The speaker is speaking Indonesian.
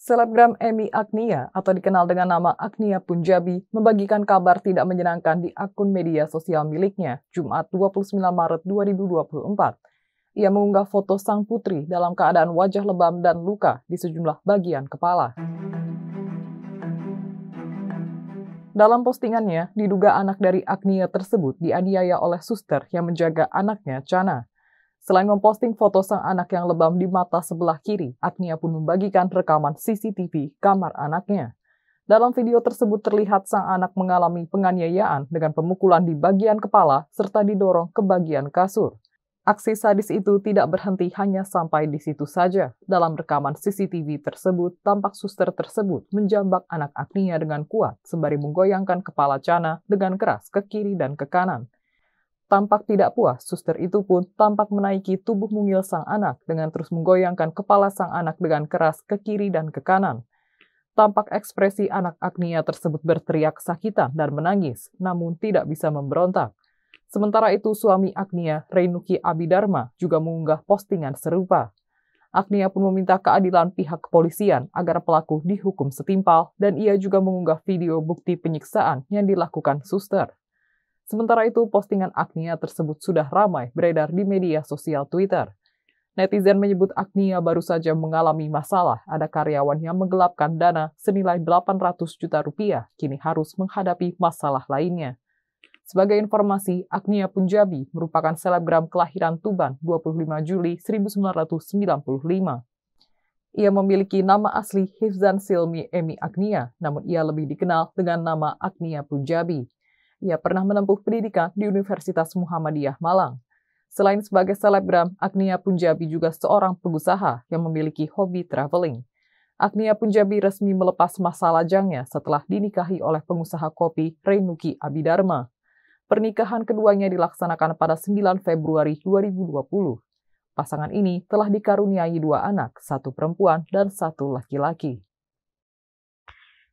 Selebgram Emmy Agnia atau dikenal dengan nama Agnia Punjabi membagikan kabar tidak menyenangkan di akun media sosial miliknya Jumat 29 Maret 2024. Ia mengunggah foto sang putri dalam keadaan wajah lebam dan luka di sejumlah bagian kepala. Dalam postingannya, diduga anak dari Agnia tersebut dianiaya oleh suster yang menjaga anaknya, Chana. Selain memposting foto sang anak yang lebam di mata sebelah kiri, Agnia pun membagikan rekaman CCTV kamar anaknya. Dalam video tersebut terlihat sang anak mengalami penganiayaan dengan pemukulan di bagian kepala serta didorong ke bagian kasur. Aksi sadis itu tidak berhenti hanya sampai di situ saja. Dalam rekaman CCTV tersebut, tampak suster tersebut menjambak anak Agnia dengan kuat sembari menggoyangkan kepala Chana dengan keras ke kiri dan ke kanan. Tampak tidak puas, suster itu pun tampak menaiki tubuh mungil sang anak dengan terus menggoyangkan kepala sang anak dengan keras ke kiri dan ke kanan. Tampak ekspresi anak Agnia tersebut berteriak sakitan dan menangis, namun tidak bisa memberontak. Sementara itu suami Agnia, Reinuki Abidarma, juga mengunggah postingan serupa. Agnia pun meminta keadilan pihak kepolisian agar pelaku dihukum setimpal dan ia juga mengunggah video bukti penyiksaan yang dilakukan suster. Sementara itu, postingan Agnia tersebut sudah ramai beredar di media sosial Twitter. Netizen menyebut Agnia baru saja mengalami masalah. Ada karyawan yang menggelapkan dana senilai 800 juta rupiah, kini harus menghadapi masalah lainnya. Sebagai informasi, Agnia Punjabi merupakan selebgram kelahiran Tuban 25 Juli 1995. Ia memiliki nama asli Hifzan Silmi Emi Agnia, namun ia lebih dikenal dengan nama Agnia Punjabi. Ia pernah menempuh pendidikan di Universitas Muhammadiyah Malang. Selain sebagai selebgram, Agnia Punjabi juga seorang pengusaha yang memiliki hobi traveling. Agnia Punjabi resmi melepas masa lajangnya setelah dinikahi oleh pengusaha kopi Renuki Abidarma. Pernikahan keduanya dilaksanakan pada 9 Februari 2020. Pasangan ini telah dikaruniai dua anak, satu perempuan dan satu laki-laki.